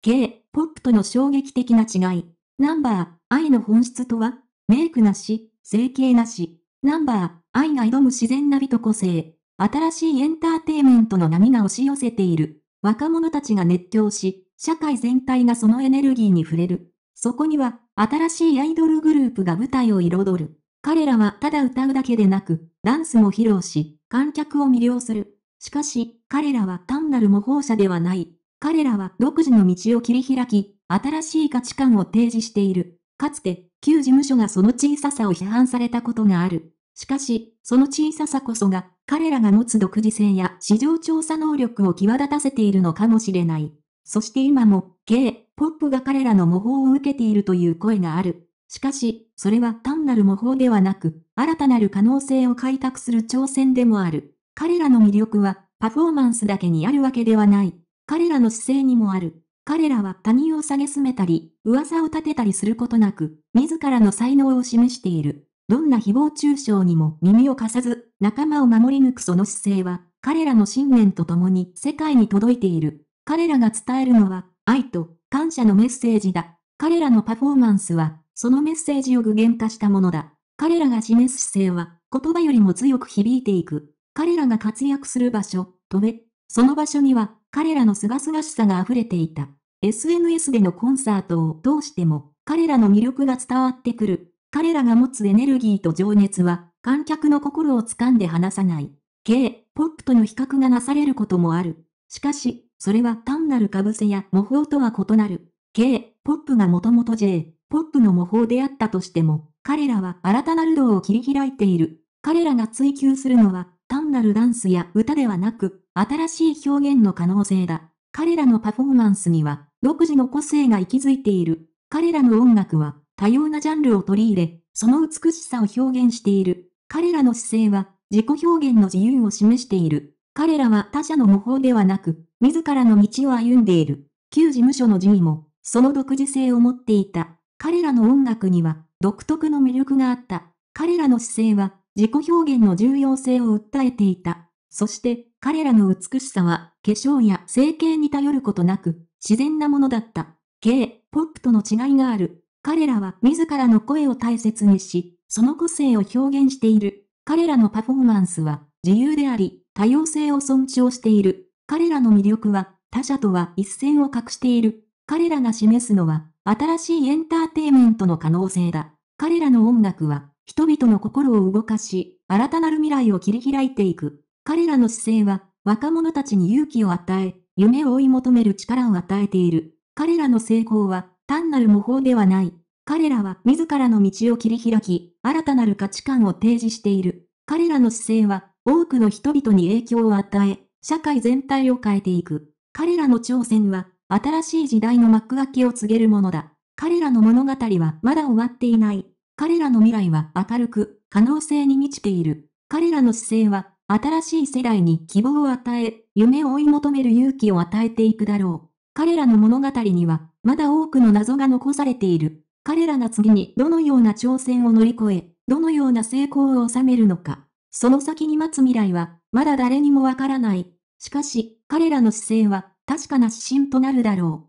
K、ポップとの衝撃的な違い。ナンバー、愛の本質とは、メイクなし、整形なし。ナンバー、愛が挑む自然な美と個性。新しいエンターテイメントの波が押し寄せている。若者たちが熱狂し、社会全体がそのエネルギーに触れる。そこには、新しいアイドルグループが舞台を彩る。彼らはただ歌うだけでなく、ダンスも披露し、観客を魅了する。しかし、彼らは単なる模倣者ではない。彼らは独自の道を切り開き、新しい価値観を提示している。かつて、旧事務所がその小ささを批判されたことがある。しかし、その小ささこそが、彼らが持つ独自性や市場調査能力を際立たせているのかもしれない。そして今も、K、ポップが彼らの模倣を受けているという声がある。しかし、それは単なる模倣ではなく、新たなる可能性を開拓する挑戦でもある。彼らの魅力は、パフォーマンスだけにあるわけではない。彼らの姿勢にもある。彼らは他人を蔑めたり、噂を立てたりすることなく、自らの才能を示している。どんな誹謗中傷にも耳を貸さず、仲間を守り抜くその姿勢は、彼らの信念とともに世界に届いている。彼らが伝えるのは、愛と感謝のメッセージだ。彼らのパフォーマンスは、そのメッセージを具現化したものだ。彼らが示す姿勢は、言葉よりも強く響いていく。彼らが活躍する場所、飛べ。その場所には彼らの清々しさが溢れていた。SNS でのコンサートを通しても彼らの魅力が伝わってくる。彼らが持つエネルギーと情熱は観客の心を掴んで離さない。K、ポップとの比較がなされることもある。しかし、それは単なるかぶせや模倣とは異なる。K、ポップがもともと J、ポップの模倣であったとしても、彼らは新たなる道を切り開いている。彼らが追求するのは単なるダンスや歌ではなく、新しい表現の可能性だ。彼らのパフォーマンスには、独自の個性が息づいている。彼らの音楽は、多様なジャンルを取り入れ、その美しさを表現している。彼らの姿勢は、自己表現の自由を示している。彼らは他者の模倣ではなく、自らの道を歩んでいる。旧事務所の G も、その独自性を持っていた。彼らの音楽には、独特の魅力があった。彼らの姿勢は、自己表現の重要性を訴えていた。そして、彼らの美しさは、化粧や整形に頼ることなく、自然なものだった。K、ポップとの違いがある。彼らは自らの声を大切にし、その個性を表現している。彼らのパフォーマンスは、自由であり、多様性を尊重している。彼らの魅力は、他者とは一線を画している。彼らが示すのは、新しいエンターテイメントの可能性だ。彼らの音楽は、人々の心を動かし、新たなる未来を切り開いていく。彼らの姿勢は、若者たちに勇気を与え、夢を追い求める力を与えている。彼らの成功は、単なる模倣ではない。彼らは自らの道を切り開き、新たなる価値観を提示している。彼らの姿勢は、多くの人々に影響を与え、社会全体を変えていく。彼らの挑戦は、新しい時代の幕開けを告げるものだ。彼らの物語はまだ終わっていない。彼らの未来は明るく、可能性に満ちている。彼らの姿勢は、新しい世代に希望を与え、夢を追い求める勇気を与えていくだろう。彼らの物語には、まだ多くの謎が残されている。彼らが次にどのような挑戦を乗り越え、どのような成功を収めるのか。その先に待つ未来は、まだ誰にもわからない。しかし、彼らの姿勢は、確かな指針となるだろう。